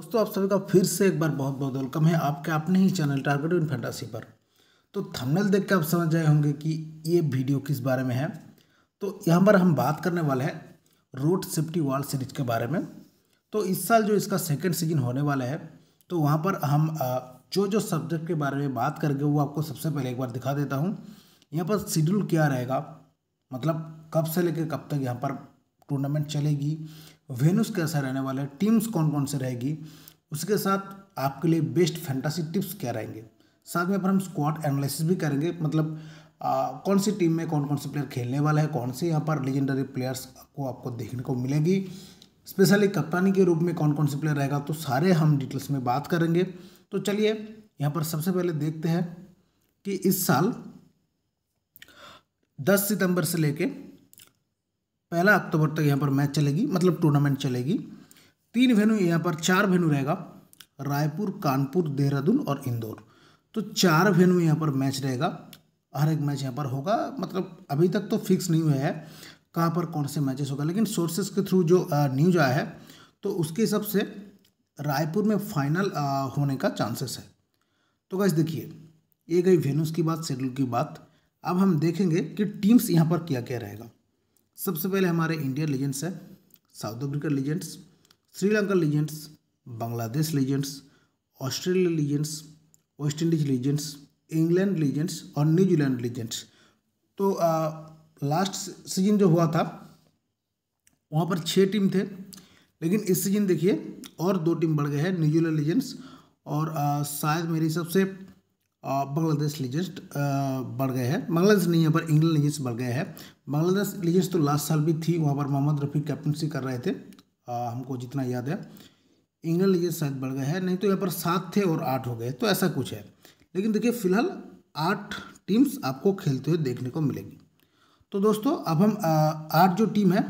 दोस्तों आप सभी का फिर से एक बार बहुत बहुत वेलकम है आपके अपने ही चैनल टारगेट इन फैंटासी पर तो थंबनेल देख के आप समझ जाए होंगे कि ये वीडियो किस बारे में है तो यहाँ पर हम बात करने वाले हैं रोड सेफ्टी वाल सीरीज के बारे में तो इस साल जो इसका सेकेंड सीजन होने वाला है तो वहाँ पर हम जो जो सब्जेक्ट के बारे में बात करेंगे वो आपको सबसे पहले एक बार दिखा देता हूँ यहाँ पर शेड्यूल क्या रहेगा मतलब कब से लेकर कब तक यहाँ पर टूर्नामेंट चलेगी वेनुस कैसा रहने वाला है टीम्स कौन कौन से रहेगी उसके साथ आपके लिए बेस्ट फैंटासी टिप्स क्या रहेंगे साथ में पर हम स्क्वाड एनालिसिस भी करेंगे मतलब आ, कौन सी टीम में कौन कौन से प्लेयर खेलने वाला है कौन से यहाँ पर लेजेंडरी प्लेयर्स को आपको देखने को मिलेगी स्पेशली कप्तानी के रूप में कौन कौन से प्लेयर रहेगा तो सारे हम डिटेल्स में बात करेंगे तो चलिए यहाँ पर सबसे पहले देखते हैं कि इस साल 10 सितंबर से लेके पहला अक्टूबर तक यहाँ पर मैच चलेगी मतलब टूर्नामेंट चलेगी तीन वेन्यू यहाँ पर चार वेन्यू रहेगा रायपुर कानपुर देहरादून और इंदौर तो चार वेन्यू यहाँ पर मैच रहेगा हर एक मैच यहाँ पर होगा मतलब अभी तक तो फिक्स नहीं हुआ है कहाँ पर कौन से मैचेस होगा लेकिन सोर्सेज के थ्रू जो न्यूज आया है तो उसके हिसाब से रायपुर में फाइनल होने का चांसेस है तो गैस देखिए ये गई वेन्यूज़ की बात शेड्यूल की बात अब हम देखेंगे कि टीम्स यहाँ पर क्या क्या रहेगा सबसे पहले हमारे इंडियन लीजेंड्स हैं South Africa legends Sri Lanka legends Bangladesh legends Australia legends West Indies legends England legends और न्यूजीलैंड लीजेंड्स तो आ, लास्ट सीजन जो हुआ था वहाँ पर छः टीम थे लेकिन इस सीजन देखिए और दो टीम बढ़ गए हैं न्यूजीलैंड लीजेंड्स और आ, शायद मेरे हिसाब से बांग्लादेश लीजेस्ट बढ़ गए हैं बांग्लादेश नहीं यहाँ पर इंग्लैंड लीजेस्ट बढ़ गए हैं बांग्लादेश लीजेस्ट तो लास्ट साल भी थी वहाँ पर मोहम्मद रफ़ी कैप्टनसी कर रहे थे आ, हमको जितना याद है इंग्लैंड लीजेस्ट शायद बढ़ गए हैं नहीं तो यहाँ पर सात थे और आठ हो गए तो ऐसा कुछ है लेकिन देखिए फिलहाल आठ टीम्स आपको खेलते हुए देखने को मिलेगी तो दोस्तों अब हम आठ जो टीम है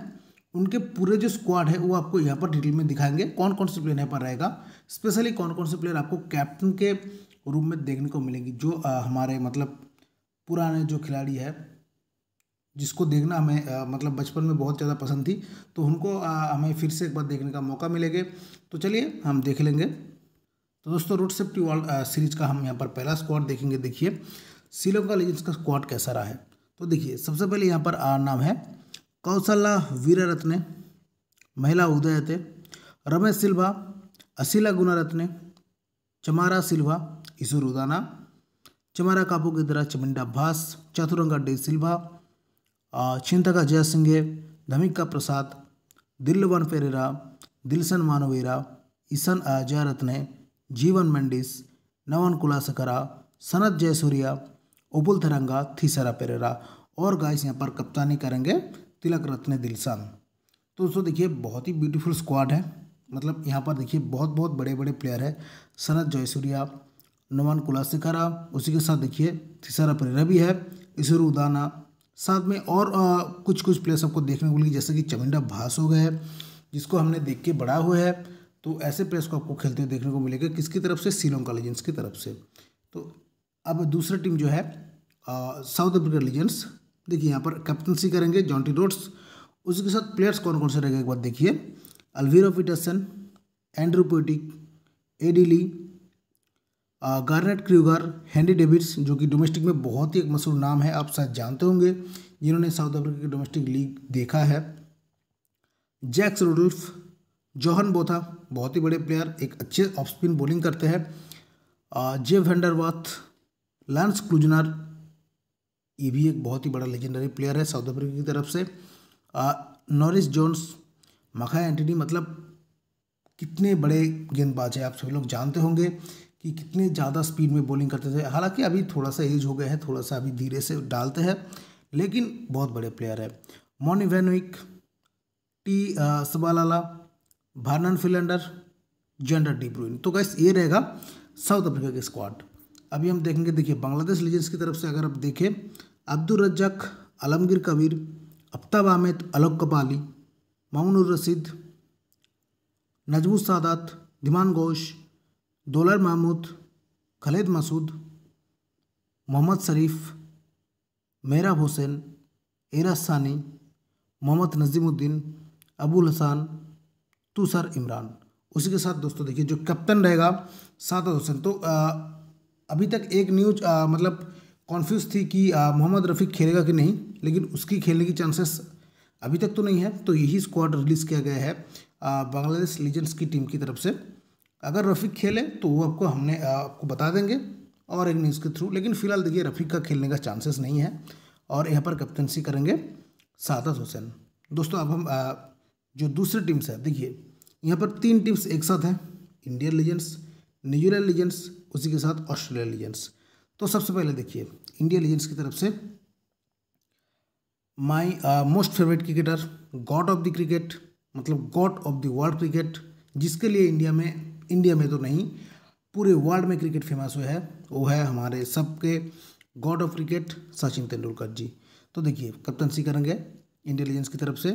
उनके पूरे जो स्क्वाड है वो आपको यहाँ पर डिटेल में दिखाएंगे कौन कौन से प्लेयर यहाँ पर रहेगा स्पेशली कौन कौन से प्लेयर आपको कैप्टन के रूप में देखने को मिलेंगी जो हमारे मतलब पुराने जो खिलाड़ी है जिसको देखना हमें आ, मतलब बचपन में बहुत ज़्यादा पसंद थी तो उनको आ, हमें फिर से एक बार देखने का मौका मिलेगा तो चलिए हम देख लेंगे तो दोस्तों रोड सेफ्टी वर्ल्ड सीरीज का हम यहाँ पर पहला स्क्वाड देखेंगे देखिए श्रीलंका लीजेंस का स्क्वाड कैसा रहा है तो देखिए सबसे पहले यहाँ पर आ, नाम है कौशल्ला वीर महिला उदय रमेश सिल्वा असीला गुना रत्न चमारा सिल्वा उदाना चमारा काबू की तरह चमिंडा भास चतुरंगा डे सिल्वा चिंतका जयसिंगे धमिका प्रसाद दिलवन फेरेरा दिलसन मानवेरा ईसन अजयरत्ने जीवन मेंडिस नवन कुलासकरा सनत जयसूर्या उबुल थरंगा थीसरा पेरेरा और गाइस यहाँ पर कप्तानी करेंगे तिलक रत्न दिलसन तो दोस्तों देखिए बहुत ही ब्यूटीफुल स्क्वाड है मतलब यहाँ पर देखिए बहुत बहुत बड़े बड़े प्लेयर है सनत जयसूर्या नोमान कुलासिकारा उसी के साथ देखिए तीसरा परेरा भी है इसरो उदाना साथ में और आ, कुछ कुछ प्लेयर्स आपको देखने को मिलेगी जैसे कि चमिंडा भास हो गए जिसको हमने देख के बड़ा हुआ है तो ऐसे प्लेयर्स को आपको खेलते हुए देखने को मिलेगा किसकी तरफ से श्रीलंका लीजेंस की तरफ से तो अब दूसरा टीम जो है साउथ अफ्रीका लीजेंस देखिए यहाँ पर कैप्टनसी करेंगे जॉन्टी रोड्स उसके साथ प्लेयर्स कौन कौन से रहेगा एक बार देखिए Alviro Petersen Andrew Puttick Eddie Leie Garnett Kruger Henry Davids जो कि डोमेस्टिक में बहुत ही एक मशहूर नाम है आप शायद जानते होंगे जिन्होंने साउथ अफ्रीका की डोमेस्टिक लीग देखा है जैक्स रोडल्फ जोहन बोथा बहुत ही बड़े प्लेयर एक अच्छे ऑफ स्पिन बॉलिंग करते हैं जेव वेंडरवाथ लांस क्लूजनर ये भी एक बहुत ही बड़ा लेजेंडरी प्लेयर है साउथ अफ्रीका की तरफ से नॉरिस जोन्स मखा एंटनी मतलब कितने बड़े गेंदबाज है आप सभी लोग जानते होंगे कि कितने ज़्यादा स्पीड में बॉलिंग करते थे हालांकि अभी थोड़ा सा एज हो गया है थोड़ा सा अभी धीरे से डालते हैं लेकिन बहुत बड़े प्लेयर हैं मॉनी van Wyk Tshabalala Vernon Philander Zander de Bruyn तो गैस ये रहेगा साउथ अफ्रीका के स्क्वाड अभी हम देखेंगे देखिए बांग्लादेश लीजेंस की तरफ से अगर आप देखें अब्दुल रज्जक आलमगीर कबीर अफ्ताब आमेद अलोक कपाली मामून रसीद नजमुल सादात दिमान घोष दोलर महमूद खलेद मसूद मोहम्मद शरीफ मेरा हुसैन एरस सानी मोहम्मद नजीमुद्दीन अबुल हसान तुसर इमरान उसी के साथ दोस्तों देखिए जो कप्तान रहेगा सादत हुसैन तो आ, अभी तक एक न्यूज आ, मतलब कॉन्फ्यूज थी कि मोहम्मद रफ़ीक खेलेगा कि नहीं लेकिन उसकी खेलने की चांसेस अभी तक तो नहीं है तो यही स्क्वाड रिलीज़ किया गया है बांग्लादेश लीजेंड्स की टीम की तरफ से अगर रफ़ीक खेले तो वो आपको हमने आपको बता देंगे और एक न्यूज़ के थ्रू लेकिन फिलहाल देखिए रफ़ीक का खेलने का चांसेस नहीं है और यहाँ पर कैप्टनसी करेंगे सादत हुसैन दोस्तों अब हम आ, जो दूसरी टीम्स है देखिए यहाँ पर तीन टीम्स एक साथ हैं इंडियन लीजेंड्स न्यूजीलैंड लीजेंड्स उसी के साथ ऑस्ट्रेलिया लीजेंड्स तो सबसे पहले देखिए इंडिया लीजेंड्स की तरफ से my most favourite cricketer god of the cricket मतलब god of the world cricket जिसके लिए इंडिया में इंडिया में तो नहीं पूरे वर्ल्ड में क्रिकेट फेमस हुए है वो है हमारे सबके god of cricket Sachin Tendulkar ji तो देखिए कप्तनसी करेंगे इंडिया की तरफ से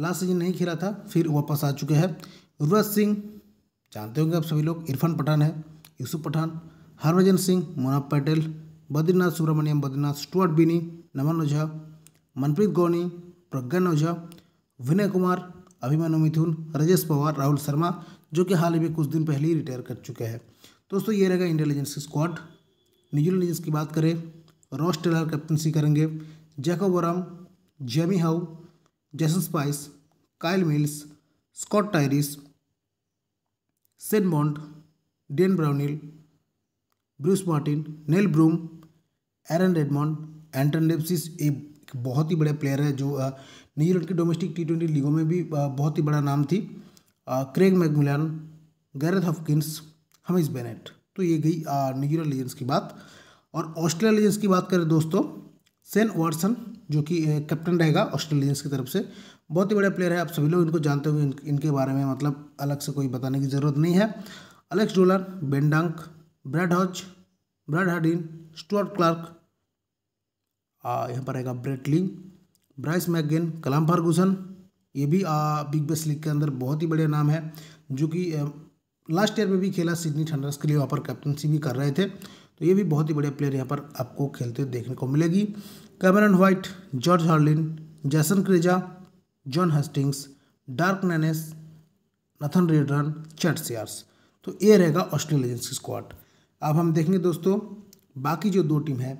लास्ट सीजन नहीं खेला था फिर वापस आ चुके हैं युवराज सिंह जानते होंगे आप सभी लोग इरफान पठान है यूसुफ पठान हरभजन सिंह मोनाब पटेल बद्रीनाथ सुब्रमण्यम बद्रीनाथ स्टुअर्ट बिनी नमन ओझा मनप्रीत गौनी प्रज्ञान ओझा विनय कुमार अभिमानु मिथुन राजेश पवार राहुल शर्मा जो कि हाल ही में कुछ दिन पहले ही रिटायर कर चुके हैं दोस्तों ये रहेगा इंटेलिजेंस स्क्वाड न्यूजीलैंड की बात करें रॉस टेलर कैप्टनसी करेंगे Jacob Oram Jamie How Jason Spice Kyle Mills Scott Styris Shane Bond Dean Brownlie Bruce Martin Neil Broom Aaron Redmond Anton Devcich एक बहुत ही बड़े प्लेयर है जो न्यूजीलैंड की डोमेस्टिक टी ट्वेंटी लीगों में भी बहुत ही बड़ा नाम थी क्रेग मैगमिलन गैरथ हफकिंस हमिस बेनेट तो ये गई न्यूजीलैंड लीजेंस की बात और ऑस्ट्रेलिया लीजेंस की बात करें दोस्तों सेन वाटसन जो कि कैप्टन रहेगा ऑस्ट्रेलियंस की तरफ से बहुत ही बड़े प्लेयर है आप सभी लोग इनको जानते होंगे इनके बारे में मतलब अलग से कोई बताने की ज़रूरत नहीं है Alex Doolan Ben Brad Hodge Brad Haddin Stuart Clark यहाँ पर रहेगा ब्रेटलिंग ब्राइस मैगिन कलाम फर्गूसन ये भी बिग बस लीग के अंदर बहुत ही बढ़िया नाम है जो कि लास्ट ईयर में भी खेला सिडनी थंडर्स के लिए वहाँ पर कैप्टनसी भी कर रहे थे तो ये भी बहुत ही बढ़िया प्लेयर यहाँ पर आपको खेलते देखने को मिलेगी Cameron white George Harlin Jason Krejza John Hastings Dirk Nannes Nathan Reardon Sayers तो ये रहेगा ऑस्ट्रेलियन लीजेंड्स की स्क्वाड अब हम देखेंगे दोस्तों बाकी जो दो टीम है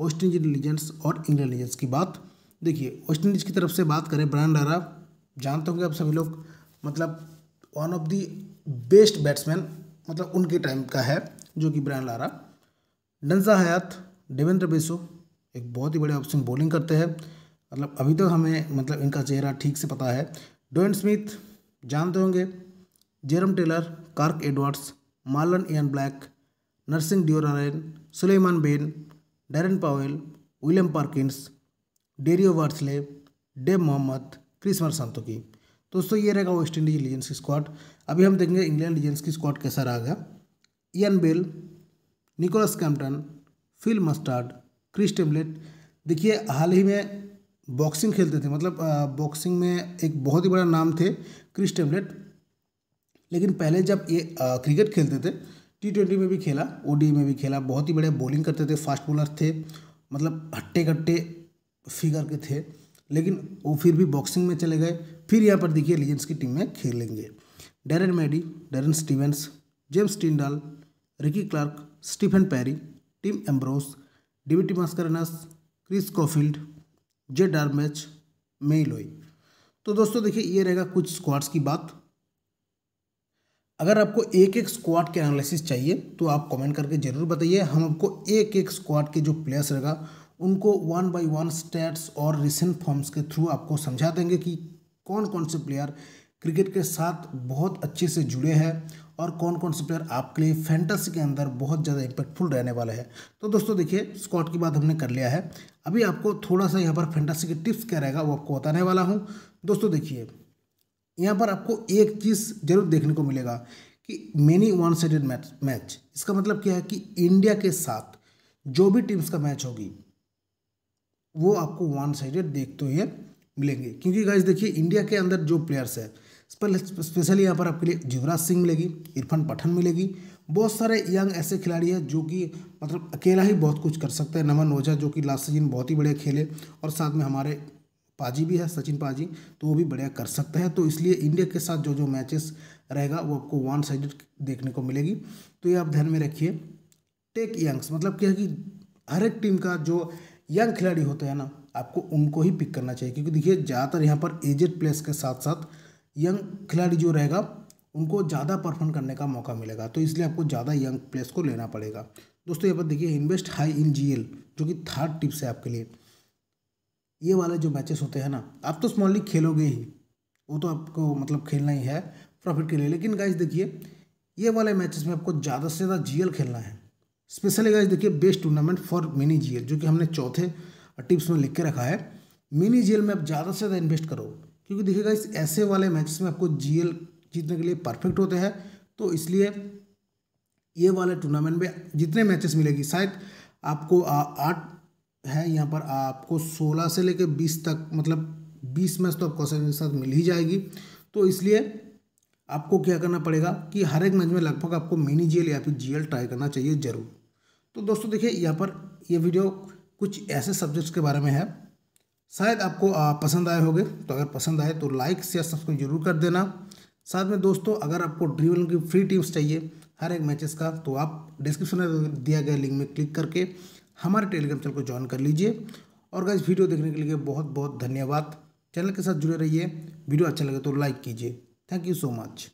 वेस्ट इंडीज लीजेंड्स और इंग्लैंड लीजेंड्स की बात देखिए वेस्ट इंडीज की तरफ से बात करें ब्रांड डारा जानते होंगे आप सभी लोग मतलब one of the best batsman मतलब उनके टाइम का है जो कि Brian Lara Danza Hyatt Devendra Bishoo एक बहुत ही बड़े ऑप्शन बॉलिंग करते हैं मतलब अभी तक तो हमें मतलब इनका चेहरा ठीक से पता है डोन स्मिथ जानते होंगे Jerome Taylor Kirk Edwards Marlon एन ब्लैक नर्सिंग ड्योरारेन Sulieman Benn Darren Powell William Perkins डेरियो वार्सले डेब मोहम्मद क्रिस मरसांतो की दोस्तों ये रहेगा वेस्ट इंडीज लीजेंस की स्क्वाड अभी हम देखेंगे इंग्लैंड लीजेंस की स्क्वाड कैसा रहेगा Ian Bell Nicholas Compton Phil Mustard Chris Tremlett देखिए हाल ही में बॉक्सिंग खेलते थे मतलब बॉक्सिंग में एक बहुत ही बड़ा नाम थे क्रिस टेम्बलेट लेकिन पहले जब ये आ, क्रिकेट खेलते थे टी ट्वेंटी में भी खेला ओ में भी खेला बहुत ही बड़े बॉलिंग करते थे फास्ट बॉलर थे मतलब हट्टे कट्टे फिगर के थे लेकिन वो फिर भी बॉक्सिंग में चले गए फिर यहाँ पर देखिए लीजेंड्स की टीम में खेलेंगे Darren Maddy Darren Stevens James Tindall Rikki Clarke Stephen Parry Tim Ambrose डिविटी Mascarenhas Chris Coffield Jade Dernbach मेलोई तो दोस्तों देखिए ये रहेगा कुछ स्क्वाड्स की बात अगर आपको एक एक स्क्वाड के एनालिसिस चाहिए तो आप कमेंट करके ज़रूर बताइए हम आपको एक एक स्क्वाड के जो प्लेयर्स रहेगा उनको वन बाय वन स्टैट्स और रिसेंट फॉर्म्स के थ्रू आपको समझा देंगे कि कौन कौन से प्लेयर क्रिकेट के साथ बहुत अच्छे से जुड़े हैं और कौन कौन से प्लेयर आपके लिए फैंटेसी के अंदर बहुत ज़्यादा इम्पैक्टफुल रहने वाले हैं तो दोस्तों देखिए स्कॉट की बात हमने कर लिया है अभी आपको थोड़ा सा यहाँ पर फैंटेसी के टिप्स क्या रहेगा वो आपको बताने वाला हूँ दोस्तों देखिए यहाँ पर आपको एक चीज़ जरूर देखने को मिलेगा कि many one sided match match इसका मतलब क्या है कि इंडिया के साथ जो भी टीम्स का मैच होगी वो आपको वन साइडेड देखते हुए मिलेंगे क्योंकि गाइज देखिए इंडिया के अंदर जो प्लेयर्स है स्पेशली यहाँ पर आपके लिए युवराज सिंह मिलेगी इरफान पठान मिलेगी बहुत सारे यंग ऐसे खिलाड़ी हैं जो कि मतलब अकेला ही बहुत कुछ कर सकते हैं नमन ओझा जो कि लास्ट सीजन बहुत ही बढ़िया खेले और साथ में हमारे पाजी भी है सचिन पाजी तो वो भी बढ़िया कर सकते हैं तो इसलिए इंडिया के साथ जो जो मैचेस रहेगा वो आपको वन साइडेड देखने को मिलेगी तो ये आप ध्यान में रखिए टेक यंग्स मतलब क्या है कि हर एक टीम का जो यंग खिलाड़ी होते हैं ना आपको उनको ही पिक करना चाहिए क्योंकि देखिए ज़्यादातर यहाँ पर एजेड प्लेयर्स के साथ साथ यंग खिलाड़ी जो रहेगा उनको ज़्यादा परफॉर्म करने का मौका मिलेगा तो इसलिए आपको ज़्यादा यंग प्लेयर्स को लेना पड़ेगा दोस्तों यहाँ पर देखिए इन्वेस्ट हाई इन जी जो कि थर्ड टिप्स है आपके लिए ये वाले जो मैचेस होते हैं ना आप तो स्मॉल लीग खेलोगे ही वो तो आपको मतलब खेलना ही है प्रॉफिट के लिए लेकिन गाइज देखिए ये वाले मैचेस में आपको ज़्यादा से ज़्यादा जीएल खेलना है स्पेशली गाइज देखिए बेस्ट टूर्नामेंट फॉर मिनी जी जो कि हमने चौथे टिप्स में लिख के रखा है मिनी जी में आप ज़्यादा से ज़्यादा इन्वेस्ट करो क्योंकि देखिएगा इस ऐसे वाले मैचेस में आपको जी जीतने के लिए परफेक्ट होते हैं तो इसलिए ये वाले टूर्नामेंट में जितने मैचेस मिलेगी शायद आपको आठ है यहाँ पर आपको सोलह से लेकर बीस तक मतलब बीस मैच तो आपको के साथ मिल ही जाएगी तो इसलिए आपको क्या करना पड़ेगा कि हर एक मैच में लगभग आपको मिनी जी या फिर जी ट्राई करना चाहिए ज़रूर तो दोस्तों देखिए यहाँ पर ये वीडियो कुछ ऐसे सब्जेक्ट्स के बारे में है शायद आपको पसंद आए होंगे तो अगर पसंद आए तो लाइक शेयर सब्सक्राइब जरूर कर देना साथ में दोस्तों अगर आपको ड्रीम की फ्री टिप्स चाहिए हर एक मैचेस का तो आप डिस्क्रिप्शन में दिया गया लिंक में क्लिक करके हमारे टेलीग्राम चैनल को ज्वाइन कर लीजिए और गाइज वीडियो देखने के लिए बहुत बहुत धन्यवाद चैनल के साथ जुड़े रहिए वीडियो अच्छा लगे तो लाइक कीजिए थैंक यू सो मच